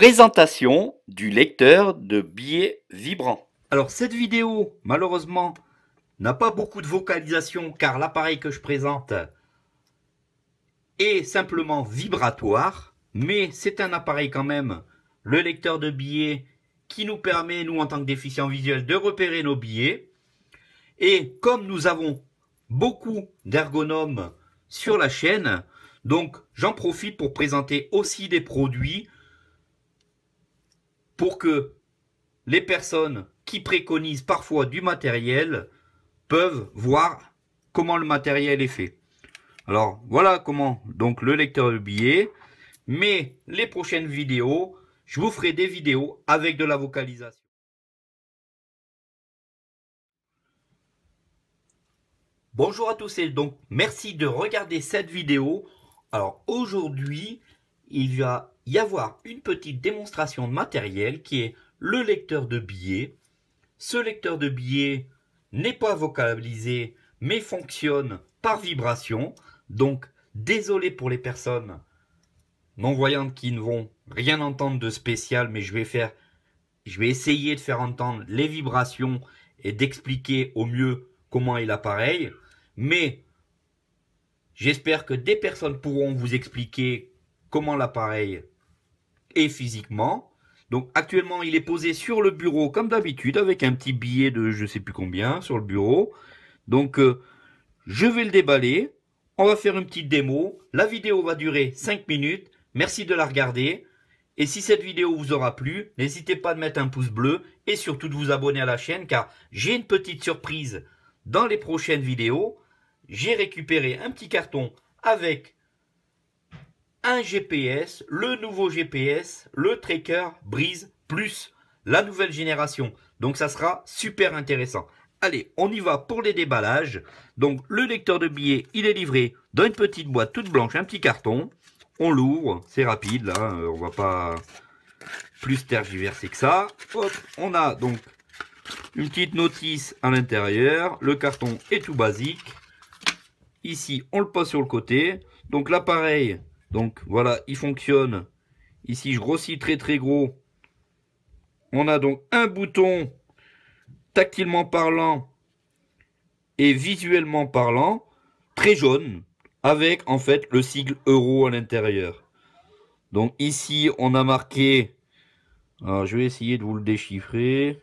présentation du lecteur de billets vibrants. Alors cette vidéo, malheureusement, n'a pas beaucoup de vocalisation car l'appareil que je présente est simplement vibratoire, mais c'est un appareil quand même, le lecteur de billets, qui nous permet, nous en tant que déficients visuels, de repérer nos billets. Et comme nous avons beaucoup d'ergonomes sur la chaîne, donc j'en profite pour présenter aussi des produits pour que les personnes qui préconisent parfois du matériel peuvent voir comment le matériel est fait. Alors voilà comment donc le lecteur de billets. Mais les prochaines vidéos, je vous ferai des vidéos avec de la vocalisation. Bonjour à tous et donc merci de regarder cette vidéo. Alors aujourd'hui, il y a y avoir une petite démonstration de matériel qui est le lecteur de billets. Ce lecteur de billets n'est pas vocalisé mais fonctionne par vibration. Donc désolé pour les personnes non-voyantes qui ne vont rien entendre de spécial mais je vais faire je vais essayer de faire entendre les vibrations et d'expliquer au mieux comment est l'appareil mais J'espère que des personnes pourront vous expliquer comment l'appareil est physiquement. Donc actuellement, il est posé sur le bureau comme d'habitude avec un petit billet de je sais plus combien sur le bureau. Donc euh, je vais le déballer. On va faire une petite démo. La vidéo va durer 5 minutes. Merci de la regarder. Et si cette vidéo vous aura plu, n'hésitez pas à mettre un pouce bleu et surtout de vous abonner à la chaîne car j'ai une petite surprise dans les prochaines vidéos. J'ai récupéré un petit carton avec un GPS, le nouveau GPS, le Tracker Brise Plus, la nouvelle génération. Donc ça sera super intéressant. Allez, on y va pour les déballages. Donc le lecteur de billets, il est livré dans une petite boîte toute blanche, un petit carton. On l'ouvre, c'est rapide là, euh, on va pas plus tergiverser que ça. on a donc une petite notice à l'intérieur. Le carton est tout basique. Ici, on le pose sur le côté. Donc l'appareil, donc voilà, il fonctionne. Ici, je grossis très très gros. On a donc un bouton tactilement parlant et visuellement parlant, très jaune, avec en fait le sigle euro à l'intérieur. Donc ici, on a marqué, alors je vais essayer de vous le déchiffrer,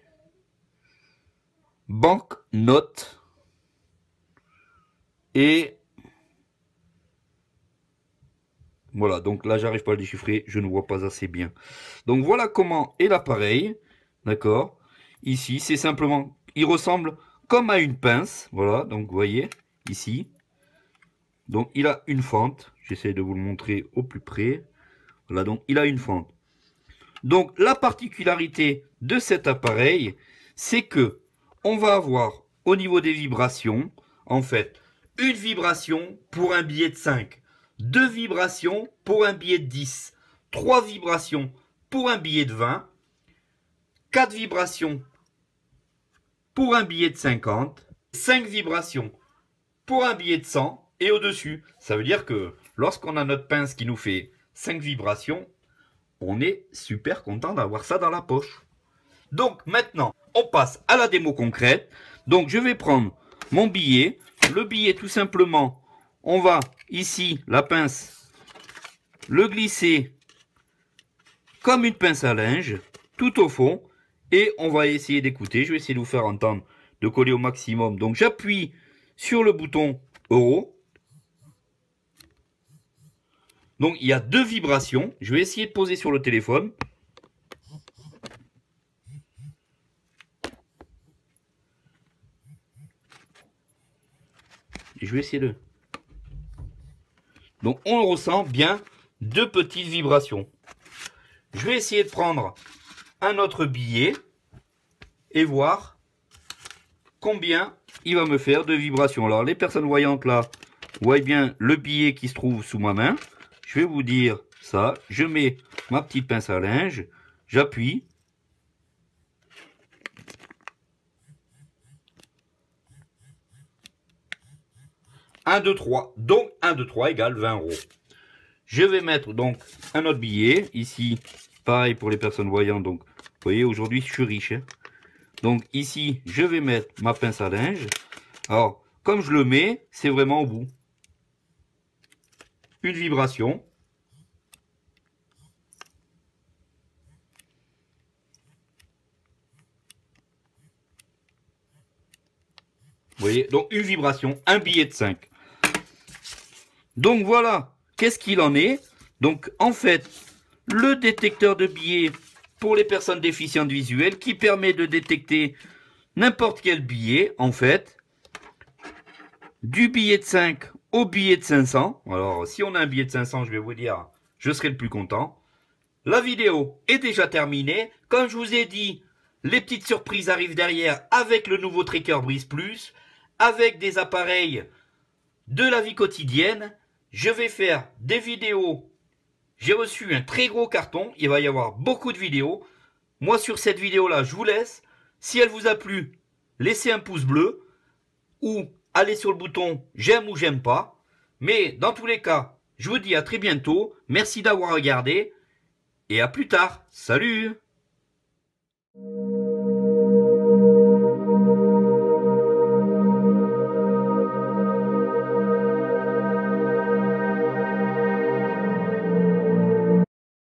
banque note et Voilà, donc là, j'arrive pas à le déchiffrer, je ne vois pas assez bien. Donc voilà comment est l'appareil, d'accord Ici, c'est simplement, il ressemble comme à une pince, voilà, donc vous voyez, ici. Donc il a une fente, j'essaie de vous le montrer au plus près. Voilà, donc il a une fente. Donc la particularité de cet appareil, c'est que on va avoir au niveau des vibrations, en fait, une vibration pour un billet de 5. 2 vibrations pour un billet de 10, 3 vibrations pour un billet de 20, 4 vibrations pour un billet de 50, 5 vibrations pour un billet de 100 et au-dessus. Ça veut dire que lorsqu'on a notre pince qui nous fait 5 vibrations, on est super content d'avoir ça dans la poche. Donc maintenant, on passe à la démo concrète. Donc je vais prendre mon billet. Le billet tout simplement, on va ici, la pince, le glisser comme une pince à linge, tout au fond, et on va essayer d'écouter. Je vais essayer de vous faire entendre, de coller au maximum. Donc j'appuie sur le bouton euro. Donc il y a deux vibrations. Je vais essayer de poser sur le téléphone. je vais essayer de... Donc on ressent bien deux petites vibrations. Je vais essayer de prendre un autre billet et voir combien il va me faire de vibrations. Alors les personnes voyantes là, voient bien le billet qui se trouve sous ma main. Je vais vous dire ça. Je mets ma petite pince à linge, j'appuie. Un, deux, trois. Donc de 2, 3 égale 20 euros. Je vais mettre donc un autre billet. Ici, pareil pour les personnes voyantes. Donc, vous voyez, aujourd'hui, je suis riche. Hein. donc ici, je vais mettre ma pince à linge. Alors, comme je le mets, c'est vraiment au bout. Une vibration. Vous voyez, donc une vibration, un billet de 5. Donc voilà, qu'est-ce qu'il en est Donc en fait, le détecteur de billets pour les personnes déficientes visuelles qui permet de détecter n'importe quel billet, en fait, du billet de 5 au billet de 500. Alors si on a un billet de 500, je vais vous dire, je serai le plus content. La vidéo est déjà terminée. Comme je vous ai dit, les petites surprises arrivent derrière avec le nouveau Tracker Brise Plus, avec des appareils de la vie quotidienne je vais faire des vidéos. J'ai reçu un très gros carton, il va y avoir beaucoup de vidéos. Moi sur cette vidéo-là, je vous laisse. Si elle vous a plu, laissez un pouce bleu ou allez sur le bouton j'aime ou j'aime pas. Mais dans tous les cas, je vous dis à très bientôt. Merci d'avoir regardé et à plus tard. Salut